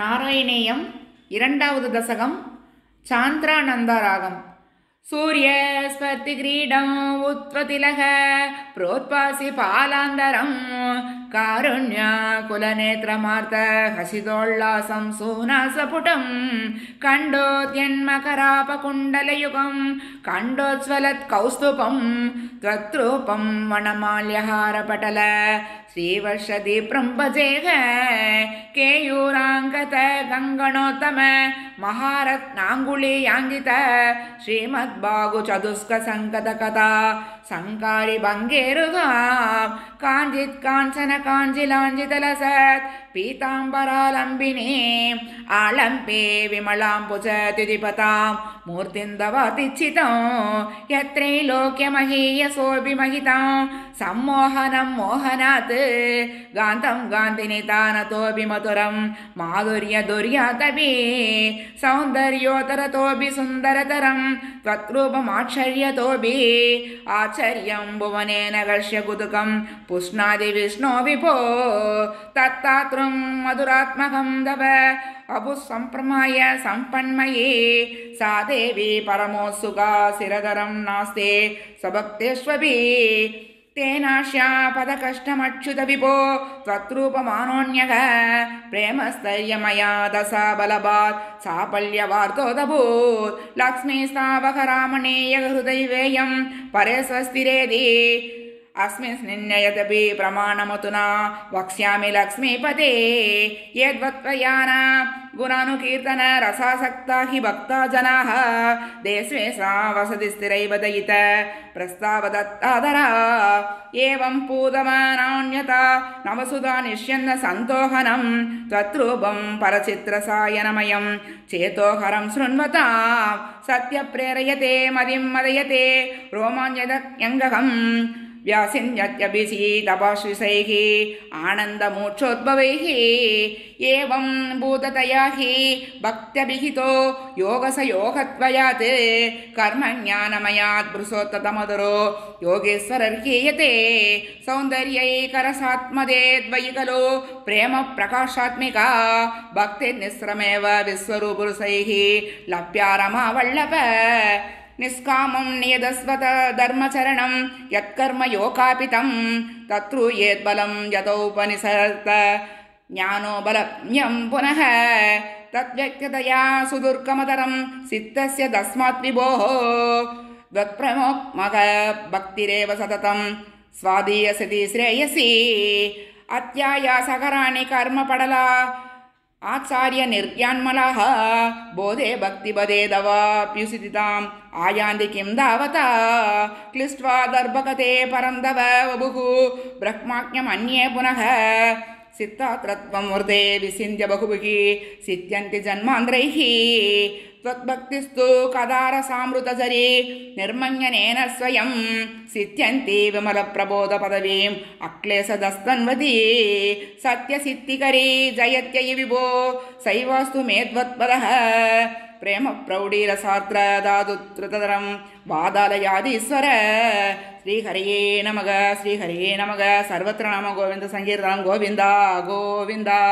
நாராயணேயம் இரண்டாவது தசகம் சாந்திரானந்தாராகம் सूर्यस्पतिक्रीडम् उत्पतिलः प्रोत्पासि कारुण्याकुलनेत्रमार्त हसिदोल्लासं सोनासपुटं कण्डोद्यन्मकरापकुण्डलयुगं खण्डोत्सवत्कौस्तुपं त्वत्रूपं वनमाल्यहारपटल श्रीवर्षदीप्रम्भजेह केयूराङ्गत गङ्गणोत्तम महारत्नाङ्गुलीयाङ्गित श्रीमद्बागुचतुष्कसङ्गतकथा सङ्कारि भङ्गेरुगा काञ्चित् काञ्चन काञ्जिलाञ्जितलसत् पीताम्बरालम्बिनी आलम्बे विमलां पुच तिपतां मूर्तिं दवातिच्छितं यत्रैलोक्यमहीयसोऽपिमहितां मोहनात् गान्तं गान्तिनितानतोऽपि मधुरं माधुर्य सौन्दर्योतरतोऽपि सुन्दरतरं त्वत्रूपमाक्षर्यतो आचर्यम् भुवनेन कर्ष्य पुष्णादिविष्णो विभो तत्तात् मधुरात्मकं दव अभु सम्प्रमाय सम्पन्मयी सा देवी परमोत्सुका शिरधरं नास्ते स तेनाश्यापदकष्टमक्षुतविभो तत्रूपमानोऽन्यः प्रेमस्थैर्यमया दसा बलभात् साफल्यवार्थोऽदभूत् लक्ष्मीस्तावकरामणेयहृदये परे स्वस्थिरे दे अस्मिन्निन्नयदपि प्रमाणमतु न वक्ष्यामि लक्ष्मीपते यद्वत्त्वयान गुणानुकीर्तनरसासक्ता हि भक्ता जनाः देशे सा वसति स्थिरैवदयित प्रस्तावदत्तादरा एवं पूतमानान्यता नवसुधा निष्यन्न सन्तोहनं त्वत्रूपं परचित्रसायनमयं चेतोहरं शृण्वता सत्यप्रेरयते मदिं मदयते रोमान्यदङ्गकम् ವ್ಯಾಸಿನ್ಯ ದಾಶಿ ಆನಂದಮೂರ್ಛೋದ್ಭವೈತೆಯ ಹಿ ಭಕ್ ಯೋಗ ಸ ಯೋಗ ಕರ್ಮ ಜ್ಞಾನಮಯತ್ ಪುರುಷೋತ್ತತ ಮಧುರೋ ಯೋಗೇಶ್ವರ ವಿಕೇಯತೆ ಸೌಂದರ್ಯೈಕರಸಾತ್ಮದೆ ವಯಿ ಕಲೋ ಪ್ರೇಮ ಪ್ರಕಾಶಾತ್ಮಕ ಭಕ್ತಿಸ್ರ ವಿಶ್ವಪುರುಷ ಲಭ್ಯಾ ವಲ್ಲಪ निष्कामं नियदस्वत धर्मचरणं यत्कर्म योकापितं तत्रु येद्बलं यतोपनिषत् ज्ञानो बलज्ञं पुनः तद्व्यक्ततया सुदुर्गमतरं सिद्धस्य तस्मात् विभोः भक्तिरेव सततं स्वादीयसति श्रेयसी अत्याया सकराणि कर्मपडला आचार्यनिर्ग्यान्मनाः बोधे भक्तिभदे दवाप्युसिताम् आयान्ति किं धावता क्लिष्ट्वा दर्भकते परं तव बभु ब्रह्माज्ञमन्ये पुनः सित्तात्रत्वं वृदे विसिन्ध्य सित्यन्ति जन्मान्द्रैः त्वद्भक्तिस्तु कदारसामृतचरे निर्मन्यनेन स्वयं सिद्ध्यन्ति विमलप्रबोधपदवीम् अक्लेशदस्तन्वती सत्यसिद्धिकरी जयत्ययि विभो सैवास्तु मे त्वत्पदः प्रेमप्रौढीरसात्र दादुत्रुततरं वादालयादीश्वर श्रीहरये नमः श्रीहरये नमः सर्वत्र नमः गोविन्दसङ्कीर्तनं गोविन्दा गोविन्दा